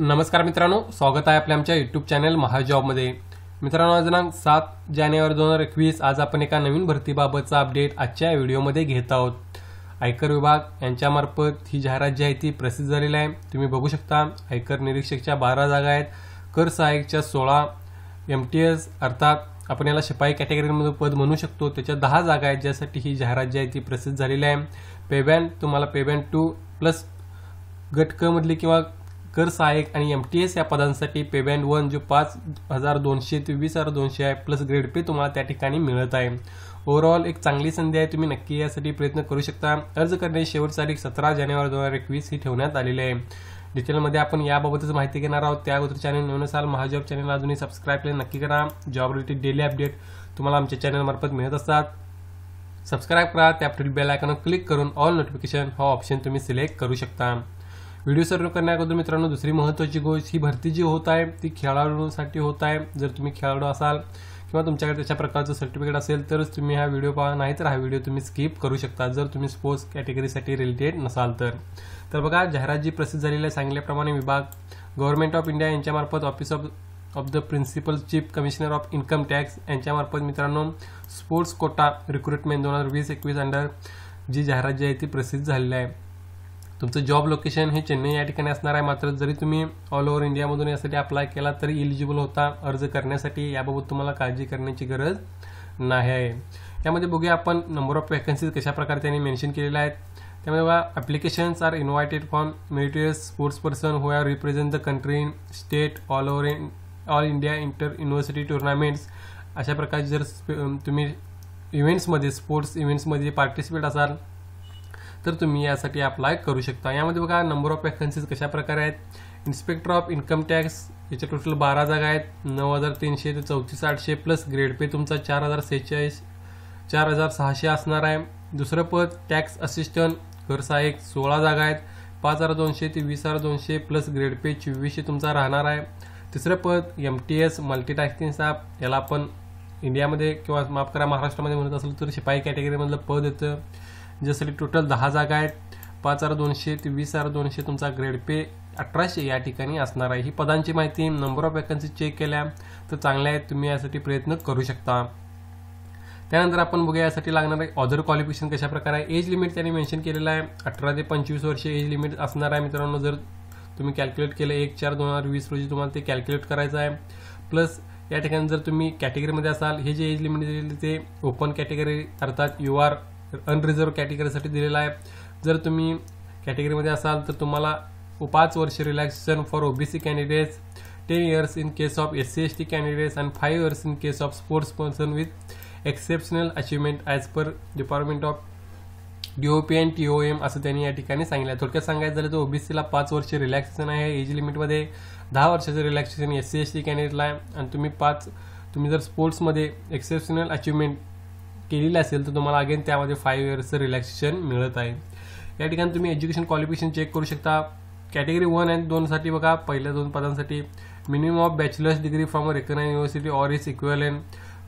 नमस्कार मित्रांनो स्वागत आहे आपल्या आमच्या युट्यूब चॅनल महाजॉबमध्ये मित्रांनो दिनांक सात जानेवारी दोन हजार एकवीस आज आपण एका नवीन भरतीबाबतचा अपडेट आजच्या व्हिडिओमध्ये घेत आहोत आयकर विभाग यांच्यामार्फत ही जाहिरात जी आहे ती प्रसिद्ध झालेली आहे तुम्ही बघू शकता आयकर निरीक्षकच्या बारा जागा आहेत कर सहाय्यकच्या सोळा एम टी एस अर्थात आपण याला शिपाई कॅटेगरीमध्ये पद म्हणू शकतो त्याच्या दहा जागा आहेत ज्यासाठी ही जाहिरात जी आहे ती प्रसिद्ध झालेली आहे पेबँड तुम्हाला पेबँड टू प्लस गट क मधली किंवा कर सहाय्यक आणि एम टी एस या पदांसाठी बँड वन जो पाच हजार दोनशे ते वीस हजार दोनशे आहे प्लस ग्रेड पे तुम्हाला त्या ठिकाणी मिळत आहे ओव्हरऑल एक चांगली संधी आहे तुम्ही नक्की यासाठी प्रयत्न करू शकता अर्ज करणे शेवटची तारीख सतरा जानेवारी दोन हजार एकवीस ही ठेवण्यात आलेली आहे डिटेलमध्ये आपण याबाबतच माहिती घेणार आहोत त्या अगोदर चॅनल नवीन असाल महाजॉब चॅनल अजूनही सबस्क्राईब केलं नक्की करा जॉब रिलेटेड डेली अपडेट तुम्हाला आमच्या चॅनलमार्फत मिळत असतात सबस्क्राईब करा त्या बेल आयकॉन क्लिक करून ऑल नोटिफिकेशन हा ऑप्शन तुम्ही सिलेक्ट करू शकता व्हिडिओ सर्व करण्याअगोदर मित्रांनो दुसरी महत्त्वाची गोष्ट ही भरती जी होत आहे ती खेळाडूंसाठी होत आहे जर तुम्ही खेळाडू असाल किंवा तुमच्याकडे तशा प्रकारचं सर्टिफिकेट असेल तरच तुम्ही हा व्हिडिओ पहा नाही तर हा व्हिडिओ तुम्ही स्किप करू शकता जर तुम्ही स्पोर्ट्स कॅटेगरीसाठी रिलेटेड नसाल तर तर बघा जाहिरात जी प्रसिद्ध झालेली आहे सांगल्याप्रमाणे विभाग गव्हर्नमेंट ऑफ इंडिया यांच्यामार्फत office of of the principal chief commissioner of income tax यांच्यामार्फत मित्रांनो स्पोर्ट्स कोटा रिक्रुटमेंट दोन हजार वीस एकवीस अंडर जी जाहिरात जी आहे ती प्रसिद्ध झालेली आहे तुमचं जॉब लोकेशन हे चेन्नई या ठिकाणी असणार आहे मात्र जरी तुम्ही ऑल ओव्हर इंडियामधून यासाठी अप्लाय केला तरी इलिजिबल होता अर्ज करण्यासाठी याबाबत तुम्हाला काळजी करण्याची गरज नाही आहे यामध्ये बघूया आपण नंबर ऑफ वॅकन्सीज कशाप्रकारे त्यांनी मेन्शन केलेल्या आहेत त्यामुळे बघा applications are invited from meritorious sports person who are represent the country in state all over in all India inter university tournaments अशा प्रकारचे जर तुम्ही इव्हेंट्समध्ये स्पोर्ट्स इव्हेंट्समध्ये पार्टिसिपेट असाल तर तुम्ही यासाठी अप्लाय करू शकता यामध्ये बघा नंबर ऑफ वॅकन्सीज कशा प्रकारे आहेत इन्स्पेक्टर ऑफ इन्कम टॅक्स याच्या टोटल बारा जागा आहेत नऊ हजार तीनशे ते चौतीस आठशे प्लस ग्रेड पे तुमचा चार हजार सेहेचाळीस चार हजार सहाशे असणार आहे दुसरं पद टॅक्स असिस्टंट घर सहाय्यक सोळा जागा आहेत पाच हजार दोनशे ते वीस हजार दोनशे प्लस ग्रेड पे चोवीसशे तुमचा राहणार आहे तिसरं पद M T S multitasking staff याला आपण इंडियामध्ये किंवा माफ करा महाराष्ट्रामध्ये म्हणत असेल तर शिपाई कॅटेगरीमधलं पद येतं की टोटल दहा जागा आहेत पाच हजार दोनशे ते वीस हजार दोनशे तुमचा ग्रेड पे अठराशे या ठिकाणी असणार आहे ही पदांची माहिती नंबर ऑफ वॅकन्सी चेक केल्या तर चांगल्या आहेत तुम्ही यासाठी प्रयत्न करू शकता त्यानंतर आपण बघूया यासाठी लागणार आहे ऑदर क्वालिफिकेशन कशा प्रकारे आहे एज लिमिट त्यांनी मेन्शन केलेलं आहे अठरा ते पंचवीस वर्ष एज लिमिट असणार आहे मित्रांनो जर तुम्ही कॅल्क्युलेट केलं एक चार दोन हजार वीस रोजी तुम्हाला ते कॅल्क्युलेट करायचं आहे प्लस या ठिकाणी जर तुम्ही कॅटेगरीमध्ये असाल हे जे एज लिमिट दिलेली ते ओपन कॅटेगरी अर्थात यू आर अनरिझर्व कॅटेगरीसाठी दिलेला आहे जर तुम्ही कॅटेगरीमध्ये असाल तर तुम्हाला पाच वर्ष relaxation for OBC candidates ten years in case of S C S T candidates and five years in case of sports person with exceptional achievement as per department of DOP P and T O M असं त्यांनी या ठिकाणी सांगितलं आहे थोडक्यात सांगायचं झालं तर ओबीसीला पाच वर्ष रिलॅक्सेशन आहे एज लिमिटमध्ये दहा वर्षाचं relaxation S C S T कॅन्डिडेटला आहे आणि तुम्ही पाच तुम्ही जर स्पोर्ट्समध्ये एक्सेप्शनल अचिव्हमेंट केलेली असेल तर तुम्हाला अगेन त्यामध्ये फाईव्ह इयर्स रिलॅक्सेशन मिळत आहे या ठिकाणी तुम्ही एज्युकेशन क्वालिफिकेशन चेक करू शकता कॅटेगरी वन अँड दोनसाठी बघा पहिल्या दोन पदांसाठी minimum of bachelors degree from recognise university or is equivalent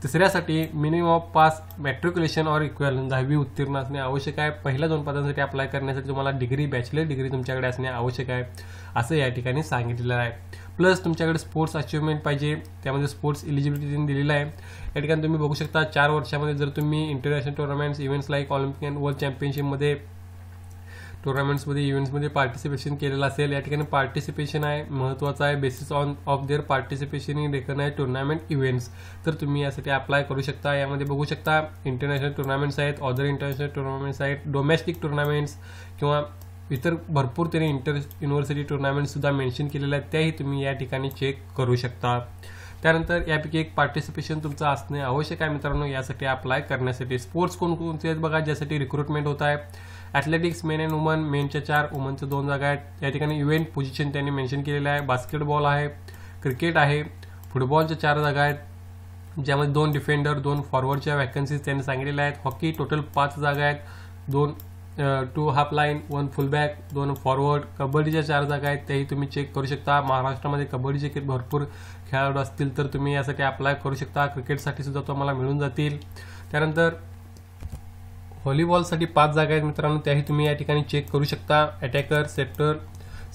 तिसऱ्यासाठी minimum of pass matriculation or equivalent दहावी उत्तीर्ण असणे आवश्यक आहे पहिल्या दोन पदांसाठी अप्लाय करण्यासाठी तुम्हाला डिग्री बॅचलर डिग्री तुमच्याकडे असणे आवश्यक आहे असं या ठिकाणी सांगितलेलं आहे प्लस तुमच्याकडे स्पोर्ट्स अचिव्हमेंट पाहिजे त्यामध्ये स्पोर्ट्स इलिजिबिलिटी दिलेलं आहे या ठिकाणी तुम्ही बघू शकता चार वर्षामध्ये जर तुम्ही international tournaments events like Olympic and world चॅम्पियनशिपमध्ये टुर्नामेंट्समध्ये इव्हेंट्समध्ये पार्टिसिपेशन केलेलं असेल या ठिकाणी पार्टिसिपेशन आहे महत्त्वाचं आहे basis on of their participation in आहे टुर्नामेंट इव्हेंट्स तर तुम्ही यासाठी अप्लाय करू शकता यामध्ये बघू शकता इंटरनॅशनल टुर्नामेंट्स आहेत अदर इंटरनॅशनल टुर्नामेंट्स आहेत डोमेस्टिक टुर्नामेंट्स किंवा इतर भरपूर त्याने इंटर युनिव्हर्सिटी टुर्नामेंटसुद्धा मेन्शन केलेल्या आहेत त्याही तुम्ही या ठिकाणी चेक करू शकता त्यानंतर यापैकी एक पार्टिसिपेशन तुमचं असणे आवश्यक आहे मित्रांनो यासाठी अप्लाय करण्यासाठी स्पोर्ट्स कोणकोणते आहेत बघा ज्यासाठी रिक्रुटमेंट होत आहे ॲथलेटिक्स मेन अँड वुमन मेनच्या चार वुमनच्या दोन जागा आहेत या ठिकाणी इव्हेंट पोझिशन त्यांनी मेन्शन केलेलं आहे बास्केटबॉल आहे क्रिकेट आहे फुटबॉलच्या चार जागा आहेत ज्यामध्ये दोन डिफेंडर दोन फॉरवर्डच्या वॅकन्सीज त्यांनी सांगितलेल्या आहेत हॉकी टोटल पाच जागा आहेत दोन two half line one fullback दोन फॉरवर्ड कबड्डीच्या चार जागा आहेत त्याही तुम्ही चेक करू शकता महाराष्ट्रामध्ये कबड्डीचे भरपूर खेळाडू असतील तर तुम्ही यासाठी अप्लाय करू शकता क्रिकेटसाठी सुद्धा तुम्हाला मिळून जातील त्यानंतर व्हॉलीबॉलसाठी पाच जागा आहेत मित्रांनो त्याही तुम्ही या ठिकाणी चेक करू शकता अटॅकर सेप्टर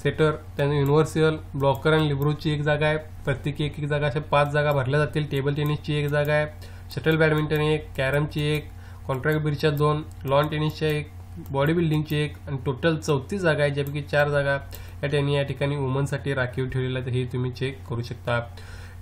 सेटर त्यानंतर युनिव्हर्सियल ब्लॉकर आणि लिब्रोची एक जागा आहे प्रत्येकी एक एक जागा अशा पाच जागा भरल्या जातील टेबल टेनिसची एक जागा आहे शटल बॅडमिंटन एक कॅरमची एक कॉन्ट्रॅक्ट बिरच्या दोन लॉन टेनिसच्या एक बॉडी बिल्डिंगची एक आणि टोटल चौतीस जागा आहे ज्यापैकी चार जागा या त्यांनी या ठिकाणी वुमनसाठी राखीव ठेवलेल्या आहेत हे तुम्ही चेक करू शकता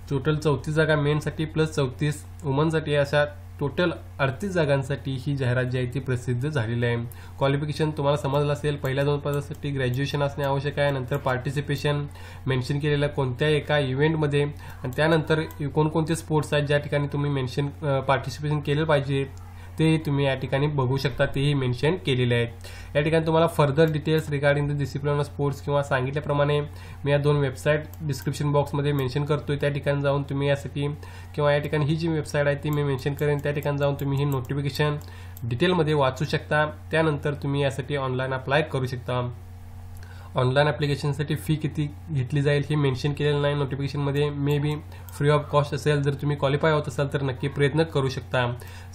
टोटल चौतीस जागा मेनसाठी प्लस चौतीस वुमनसाठी अशा टोटल अडतीस जागांसाठी ही जाहिरात जी आहे ती प्रसिद्ध झालेली आहे क्वालिफिकेशन तुम्हाला समजलं असेल पहिल्या दोन पदासाठी ग्रॅज्युएशन असणे आवश्यक आहे नंतर पार्टिसिपेशन मेन्शन केलेल्या कोणत्या एका इव्हेंटमध्ये आणि त्यानंतर कोणकोणते स्पोर्ट्स आहेत ज्या ठिकाणी तुम्ही मेन्शन पार्टिसिपेशन केलं पाहिजे तेही तुम्ही या ठिकाणी बघू शकता तेही मेन्शन केलेले आहेत या ठिकाणी तुम्हाला further details regarding the discipline of sports किंवा सांगितल्याप्रमाणे मी या दोन वेबसाईट डिस्क्रिप्शन बॉक्समध्ये मेन्शन करतोय त्या ठिकाणी जाऊन तुम्ही यासाठी किंवा या ठिकाणी ही जी वेबसाईट आहे ती मी मेन्शन करेन त्या ठिकाणी जाऊन तुम्ही ही नोटिफिकेशन डिटेलमध्ये वाचू शकता त्यानंतर तुम्ही यासाठी ऑनलाईन अप्लाय करू शकता ऑनलाईन ॲप्लिकेशनसाठी फी किती घेतली जाईल हे मेन्शन केलेलं नाही नोटिफिकेशनमध्ये may be free of cost असेल जर तुम्ही क्वालिफाय होत असाल तर नक्की प्रयत्न करू शकता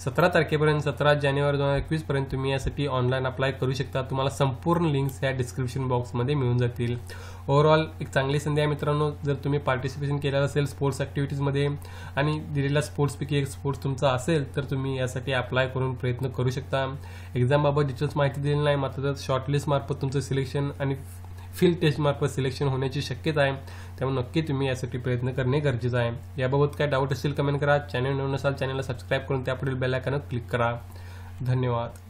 सतरा तारखेपर्यंत सतरा जानेवारी दोन हजार एकवीसपर्यंत तुम्ही यासाठी ऑनलाईन अप्लाय करू शकता तुम्हाला संपूर्ण लिंक्स या डिस्क्रिप्शन बॉक्समध्ये मिळून जातील ओव्हरऑल एक चांगली संधी आहे मित्रांनो जर तुम्ही पार्टिसिपेशन केलेलं असेल स्पोर्ट्स ॲक्टिव्हिटीजमध्ये आणि दिलेल्या स्पोर्ट्सपैकी एक स्पोर्ट्स तुमचा असेल तर तुम्ही यासाठी अप्लाय करून प्रयत्न करू शकता एक्झामबाबत डिटेल्स माहिती दिलेली नाही मात्र शॉर्टलिस्ट मार्फत तुमचं सिलेक्शन आणि फील्ड टेस्टमार्फत सिलेक्शन होण्याची शक्यता आहे त्यामुळे नक्की तुम्ही यासाठी प्रयत्न करणे गरजेचं आहे याबाबत काय डाऊट असेल कमेंट करा चॅनल नवीन असाल चॅनलला सबस्क्राईब करून त्यापुढील आयकॉनवर क्लिक करा धन्यवाद